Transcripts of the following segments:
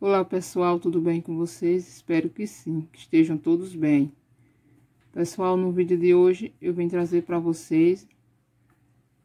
Olá pessoal, tudo bem com vocês? Espero que sim, que estejam todos bem. Pessoal, no vídeo de hoje eu vim trazer para vocês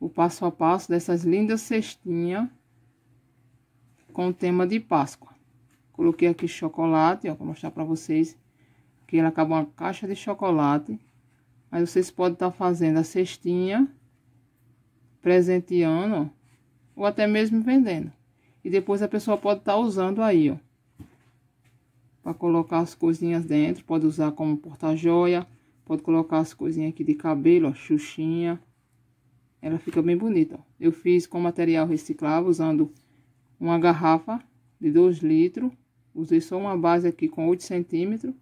o passo a passo dessas lindas cestinhas com o tema de Páscoa. Coloquei aqui chocolate, ó, vou mostrar para vocês. que ela acabou uma caixa de chocolate. mas vocês podem estar tá fazendo a cestinha presenteando, ou até mesmo vendendo. E depois a pessoa pode estar tá usando aí, ó. Para colocar as coisinhas dentro, pode usar como porta-joia, pode colocar as coisinhas aqui de cabelo, ó, xuxinha. Ela fica bem bonita, ó. Eu fiz com material reciclável, usando uma garrafa de 2 litros. Usei só uma base aqui com 8 centímetros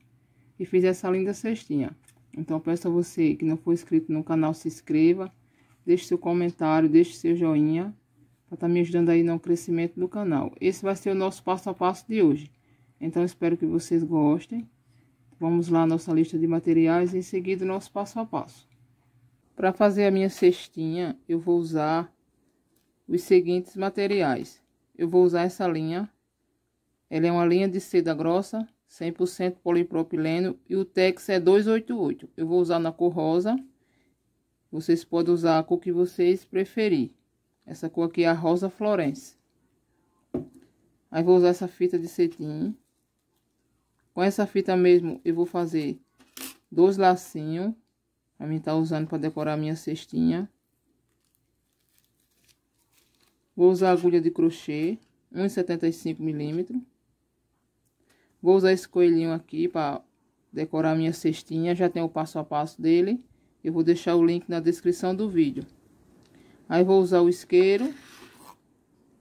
e fiz essa linda cestinha. Então, peço a você que não for inscrito no canal, se inscreva Deixe seu comentário, deixe seu joinha para estar tá me ajudando aí no crescimento do canal. Esse vai ser o nosso passo a passo de hoje. Então, espero que vocês gostem. Vamos lá, nossa lista de materiais e em seguida nosso passo a passo. Para fazer a minha cestinha, eu vou usar os seguintes materiais. Eu vou usar essa linha. Ela é uma linha de seda grossa, 100% polipropileno e o Tex é 288. Eu vou usar na cor rosa. Vocês podem usar a cor que vocês preferirem. Essa cor aqui é a rosa florence. Aí vou usar essa fita de cetim. Com essa fita mesmo eu vou fazer dois lacinhos. a mim tá usando para decorar a minha cestinha. Vou usar agulha de crochê, 1,75 milímetros. Vou usar esse coelhinho aqui para decorar a minha cestinha, já tem o passo a passo dele. Eu vou deixar o link na descrição do vídeo. Aí vou usar o isqueiro.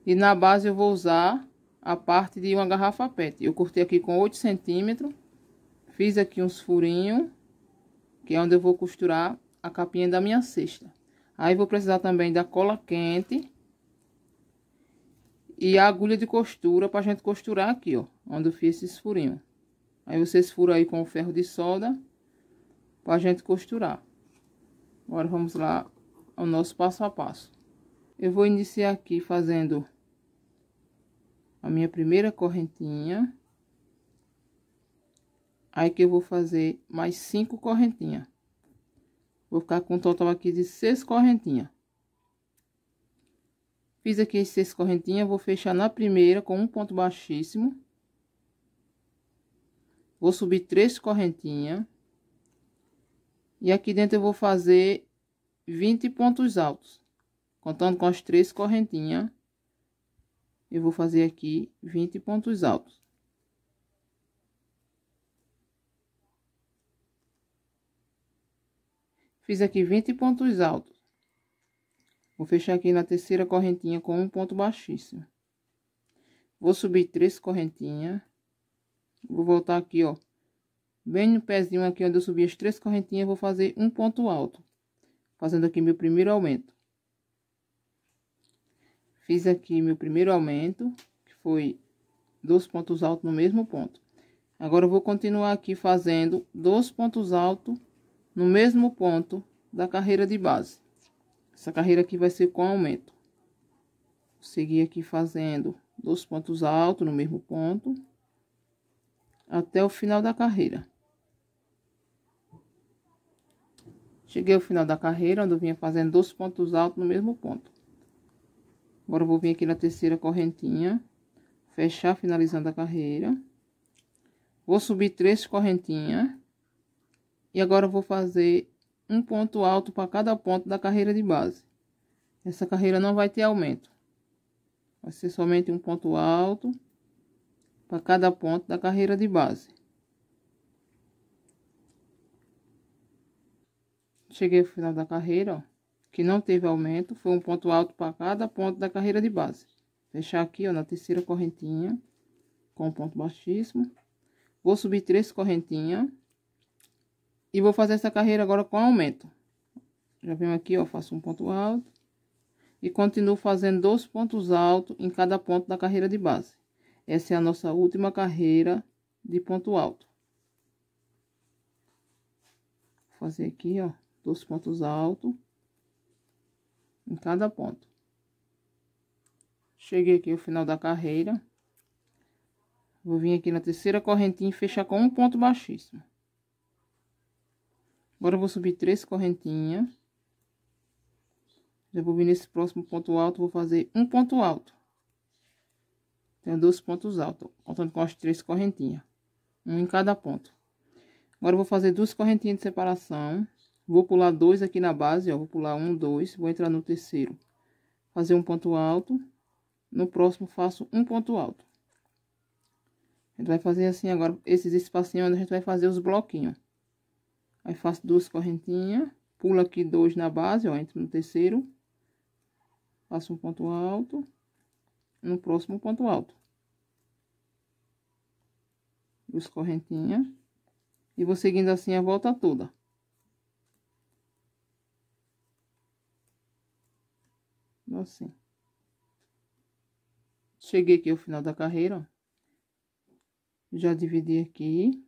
E na base eu vou usar a parte de uma garrafa pet. Eu cortei aqui com 8 centímetros. Fiz aqui uns furinhos. Que é onde eu vou costurar a capinha da minha cesta. Aí vou precisar também da cola quente. E a agulha de costura pra gente costurar aqui, ó. Onde eu fiz esses furinhos. Aí vocês furam aí com o ferro de solda. Pra gente costurar. Agora vamos lá ao nosso passo a passo. Eu vou iniciar aqui fazendo a minha primeira correntinha. Aí que eu vou fazer mais cinco correntinhas. Vou ficar com um total aqui de seis correntinhas. Fiz aqui seis correntinhas, vou fechar na primeira com um ponto baixíssimo. Vou subir três correntinhas. E aqui dentro eu vou fazer 20 pontos altos. Contando com as três correntinhas, eu vou fazer aqui 20 pontos altos. Fiz aqui 20 pontos altos. Vou fechar aqui na terceira correntinha com um ponto baixíssimo. Vou subir três correntinhas. Vou voltar aqui, ó. Bem no pezinho aqui onde eu subi as três correntinhas, vou fazer um ponto alto. Fazendo aqui meu primeiro aumento. Fiz aqui meu primeiro aumento, que foi dois pontos altos no mesmo ponto. Agora, eu vou continuar aqui fazendo dois pontos altos no mesmo ponto da carreira de base. Essa carreira aqui vai ser com aumento. Vou seguir aqui fazendo dois pontos altos no mesmo ponto até o final da carreira. Cheguei ao final da carreira, onde eu vinha fazendo dois pontos altos no mesmo ponto. Agora eu vou vir aqui na terceira correntinha, fechar finalizando a carreira. Vou subir três correntinhas. E agora eu vou fazer um ponto alto para cada ponto da carreira de base. Essa carreira não vai ter aumento. Vai ser somente um ponto alto para cada ponto da carreira de base. cheguei ao final da carreira, ó, que não teve aumento, foi um ponto alto para cada ponto da carreira de base. Fechar aqui, ó, na terceira correntinha, com um ponto baixíssimo. Vou subir três correntinhas. E vou fazer essa carreira agora com aumento. Já venho aqui, ó, faço um ponto alto. E continuo fazendo dois pontos altos em cada ponto da carreira de base. Essa é a nossa última carreira de ponto alto. Vou fazer aqui, ó dos pontos altos em cada ponto. Cheguei aqui ao final da carreira. Vou vir aqui na terceira correntinha e fechar com um ponto baixíssimo. Agora vou subir três correntinhas. Já vou vir nesse próximo ponto alto, vou fazer um ponto alto. Tenho dois pontos altos, contando com as três correntinhas. Um em cada ponto. Agora vou fazer duas correntinhas de separação. Vou pular dois aqui na base, ó. Vou pular um, dois. Vou entrar no terceiro. Fazer um ponto alto. No próximo, faço um ponto alto. A gente vai fazer assim agora, esses espacinhos onde a gente vai fazer os bloquinhos. Aí faço duas correntinhas, pulo aqui dois na base, ó, entro no terceiro. Faço um ponto alto. No próximo ponto alto. Duas correntinhas. E vou seguindo assim a volta toda. Assim. Cheguei aqui ao final da carreira, ó. Já dividi aqui.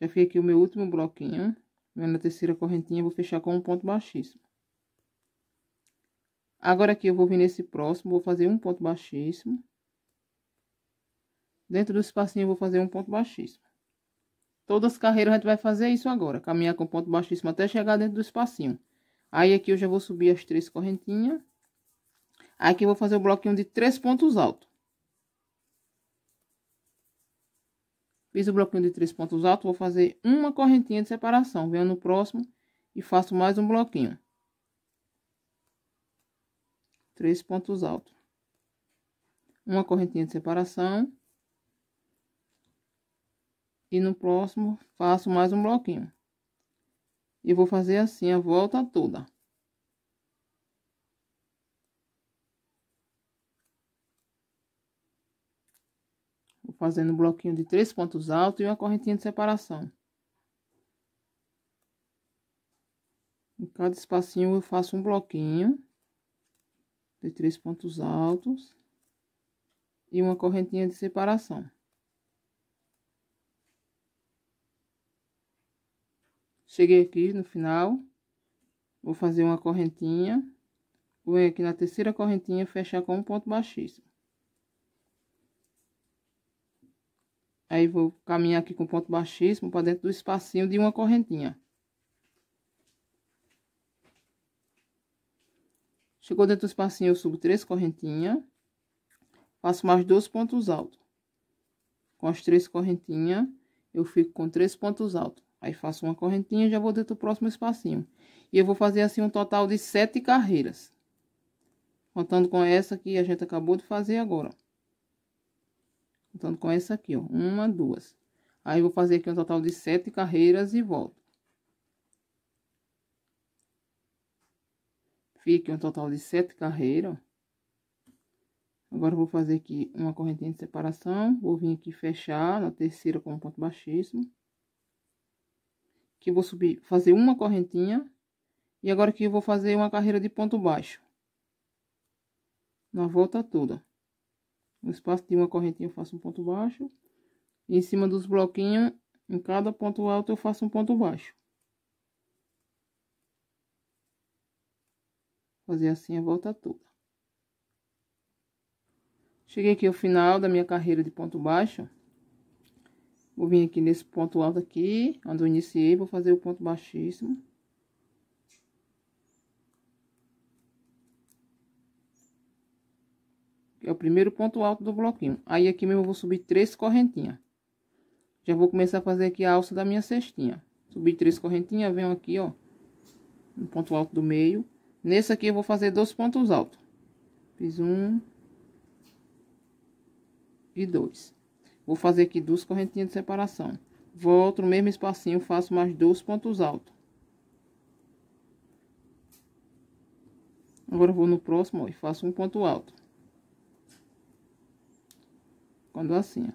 Já fiz aqui o meu último bloquinho. Vendo a terceira correntinha, vou fechar com um ponto baixíssimo. Agora aqui eu vou vir nesse próximo, vou fazer um ponto baixíssimo. Dentro do espacinho eu vou fazer um ponto baixíssimo. Todas as carreiras a gente vai fazer isso agora, caminhar com ponto baixíssimo até chegar dentro do espacinho. Aí aqui eu já vou subir as três correntinhas. Aqui eu vou fazer o bloquinho de três pontos altos. Fiz o bloquinho de três pontos altos, vou fazer uma correntinha de separação. Venho no próximo e faço mais um bloquinho. Três pontos altos. Uma correntinha de separação. E no próximo faço mais um bloquinho. E vou fazer assim a volta toda. fazendo um bloquinho de três pontos altos e uma correntinha de separação. Em cada espacinho eu faço um bloquinho de três pontos altos e uma correntinha de separação. Cheguei aqui no final, vou fazer uma correntinha, vou aqui na terceira correntinha fechar com um ponto baixíssimo. Aí vou caminhar aqui com ponto baixíssimo para dentro do espacinho de uma correntinha. Chegou dentro do espacinho, eu subo três correntinhas. Faço mais dois pontos altos. Com as três correntinhas, eu fico com três pontos altos. Aí faço uma correntinha e já vou dentro do próximo espacinho. E eu vou fazer assim um total de sete carreiras. Contando com essa que a gente acabou de fazer agora. Então, com essa aqui, ó, uma, duas. Aí, vou fazer aqui um total de sete carreiras e volto. Fique um total de sete carreiras, Agora, vou fazer aqui uma correntinha de separação, vou vir aqui fechar na terceira com um ponto baixíssimo. Que vou subir, fazer uma correntinha, e agora aqui eu vou fazer uma carreira de ponto baixo. Na volta toda. No espaço de uma correntinha eu faço um ponto baixo. E em cima dos bloquinhos, em cada ponto alto eu faço um ponto baixo. Fazer assim a volta toda. Cheguei aqui ao final da minha carreira de ponto baixo. Vou vir aqui nesse ponto alto aqui, onde eu iniciei, vou fazer o ponto baixíssimo. é o primeiro ponto alto do bloquinho. Aí aqui mesmo eu vou subir três correntinhas. Já vou começar a fazer aqui a alça da minha cestinha. Subir três correntinhas, venho aqui, ó, no ponto alto do meio. Nesse aqui eu vou fazer dois pontos altos. Fiz um e dois. Vou fazer aqui duas correntinhas de separação. Volto no mesmo espacinho, faço mais dois pontos altos. Agora vou no próximo ó, e faço um ponto alto quando assim, ó.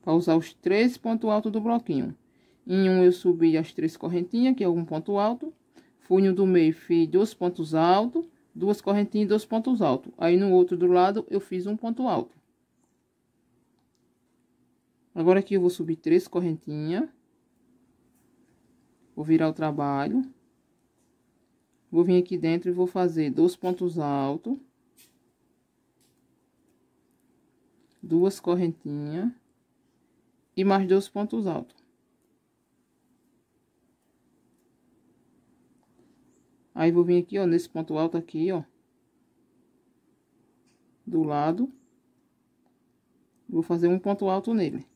Para usar os três pontos altos do bloquinho. Em um eu subi as três correntinhas, que é um ponto alto. Fui no do meio, fiz dois pontos altos, duas correntinhas e dois pontos altos. Aí no outro do lado eu fiz um ponto alto. Agora aqui eu vou subir três correntinhas. Vou virar o trabalho. Vou vir aqui dentro e vou fazer dois pontos altos. duas correntinhas e mais dois pontos altos. Aí, vou vir aqui, ó, nesse ponto alto aqui, ó, do lado, vou fazer um ponto alto nele.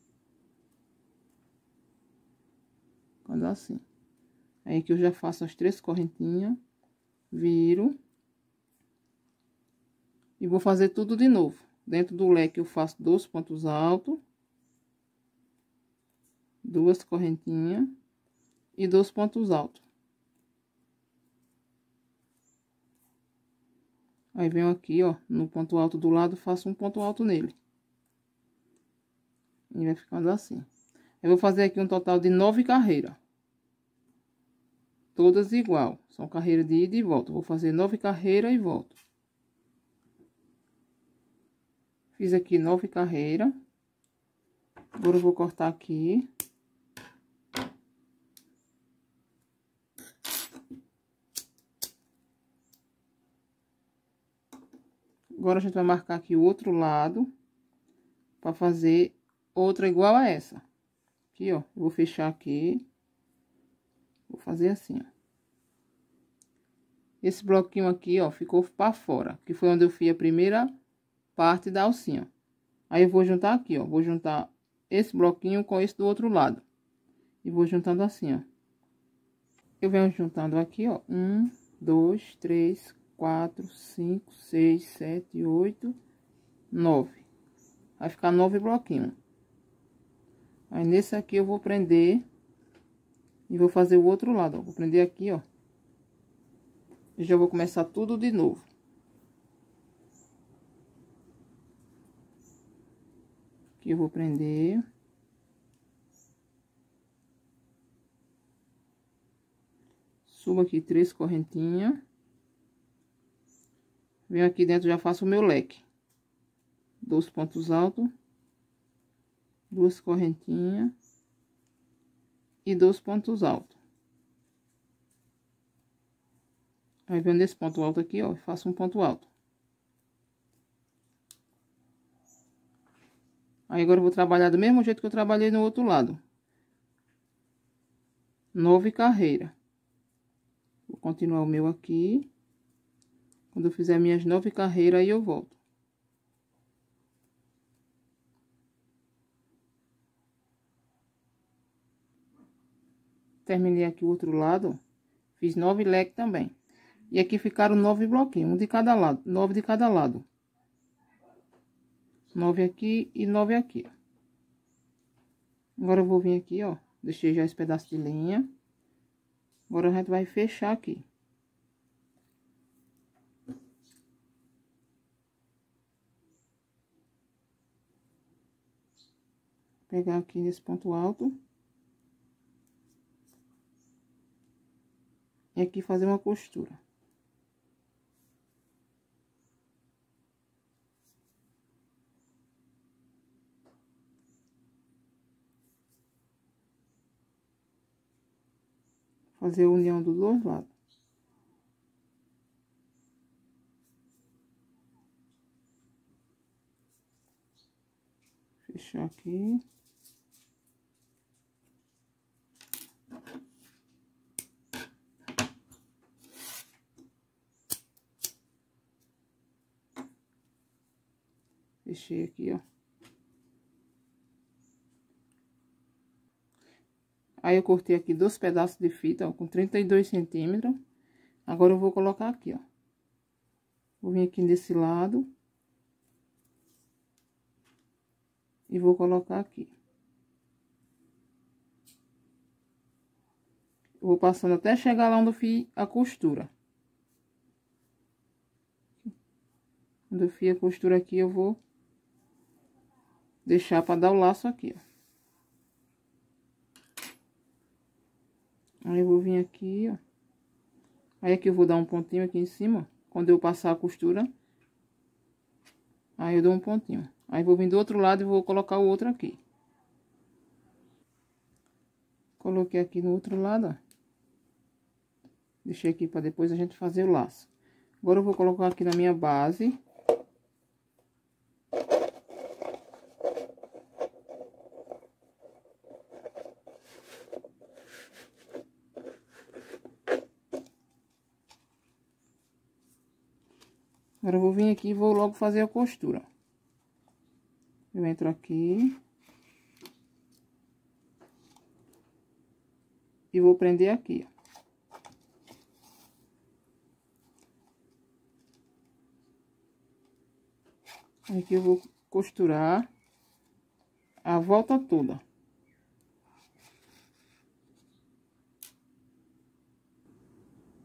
Quando assim. Aí, que eu já faço as três correntinhas, viro, e vou fazer tudo de novo. Dentro do leque, eu faço dois pontos altos, duas correntinhas e dois pontos altos. Aí, venho aqui, ó, no ponto alto do lado, faço um ponto alto nele. E vai ficando assim. Eu vou fazer aqui um total de nove carreiras. Todas igual. São carreiras de ida e volta. Vou fazer nove carreiras e volto. Fiz aqui nove carreiras. Agora eu vou cortar aqui. Agora a gente vai marcar aqui o outro lado para fazer outra igual a essa. Aqui, ó, vou fechar aqui. Vou fazer assim, ó. Esse bloquinho aqui, ó, ficou para fora, que foi onde eu fiz a primeira parte da alcinha. Aí eu vou juntar aqui, ó. Vou juntar esse bloquinho com esse do outro lado. E vou juntando assim, ó. Eu venho juntando aqui, ó. Um, dois, três, quatro, cinco, seis, sete, oito, nove. Vai ficar nove bloquinhos. Aí, nesse aqui eu vou prender e vou fazer o outro lado, ó. Vou prender aqui, ó. E já vou começar tudo de novo. Aqui eu vou prender. Subo aqui três correntinhas. Venho aqui dentro, já faço o meu leque. Dois pontos altos. Duas correntinhas. E dois pontos altos. Aí, venho esse ponto alto aqui, ó, faço um ponto alto. Aí agora eu vou trabalhar do mesmo jeito que eu trabalhei no outro lado. Nove carreira. Vou continuar o meu aqui. Quando eu fizer minhas nove carreiras, aí eu volto. Terminei aqui o outro lado. Fiz nove leques também. E aqui ficaram nove bloquinhos, um de cada lado, nove de cada lado nove aqui e nove aqui. Agora eu vou vir aqui, ó, deixei já esse pedaço de linha. Agora a gente vai fechar aqui. Pegar aqui nesse ponto alto. E aqui fazer uma costura. fazer a união dos dois lados. Fechar aqui. Fechei aqui, ó. Aí eu cortei aqui dois pedaços de fita, ó, com 32 centímetros. Agora eu vou colocar aqui, ó. Vou vir aqui desse lado. E vou colocar aqui. vou passando até chegar lá onde eu fiz a costura. Quando eu fiz a costura aqui, eu vou deixar para dar o laço aqui, ó. Aí eu vou vir aqui, ó. Aí aqui eu vou dar um pontinho aqui em cima, quando eu passar a costura. Aí eu dou um pontinho. Aí vou vir do outro lado e vou colocar o outro aqui. Coloquei aqui no outro lado, ó. Deixei aqui para depois a gente fazer o laço. Agora eu vou colocar aqui na minha base Agora eu vou vir aqui e vou logo fazer a costura. Eu entro aqui. E vou prender aqui, ó. Aqui eu vou costurar a volta toda.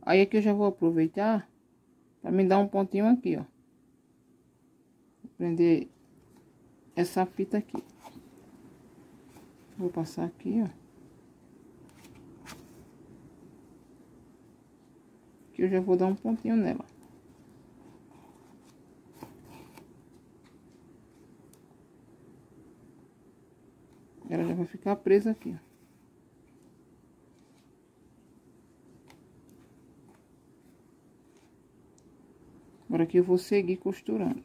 Aí aqui eu já vou aproveitar Pra me dar um pontinho aqui, ó. Vou prender essa fita aqui. Vou passar aqui, ó. Que eu já vou dar um pontinho nela. Ela já vai ficar presa aqui, ó. Agora aqui eu vou seguir costurando.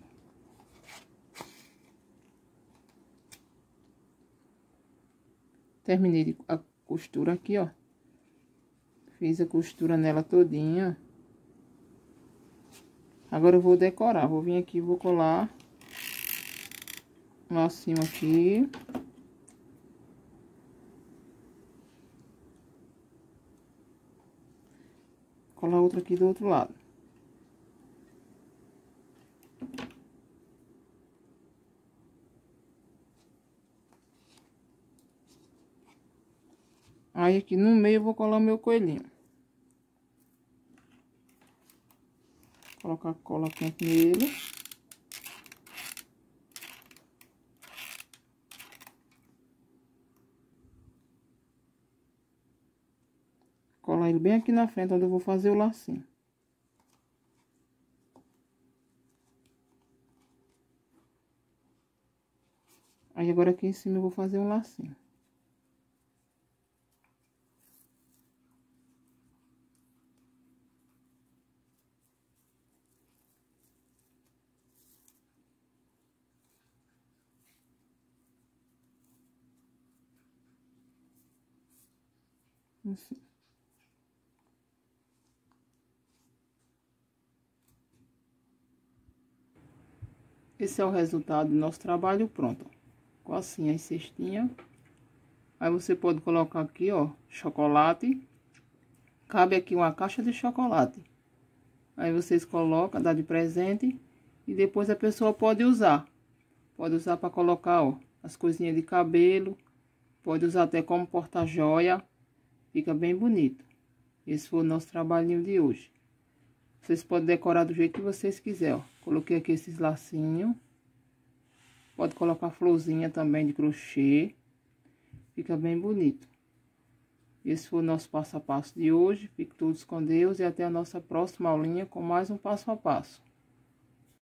Terminei a costura aqui, ó. Fiz a costura nela todinha, Agora eu vou decorar, vou vir aqui, vou colar um lacinho aqui. Colar outro aqui do outro lado. Aí aqui no meio eu vou colar o meu coelhinho. Colocar cola quente nele. Colar ele bem aqui na frente, onde eu vou fazer o lacinho. Aí agora aqui em cima eu vou fazer um lacinho. Enfim. Uhum. Esse é o resultado do nosso trabalho pronto. Com assim as cestinhas. Aí você pode colocar aqui, ó, chocolate. Cabe aqui uma caixa de chocolate. Aí vocês colocam, dá de presente. E depois a pessoa pode usar. Pode usar para colocar, ó, as coisinhas de cabelo. Pode usar até como porta-joia. Fica bem bonito. Esse foi o nosso trabalhinho de hoje. Vocês podem decorar do jeito que vocês quiserem, ó. Coloquei aqui esses lacinhos. Pode colocar florzinha também de crochê. Fica bem bonito. Esse foi o nosso passo a passo de hoje. Fiquem todos com Deus e até a nossa próxima aulinha com mais um passo a passo.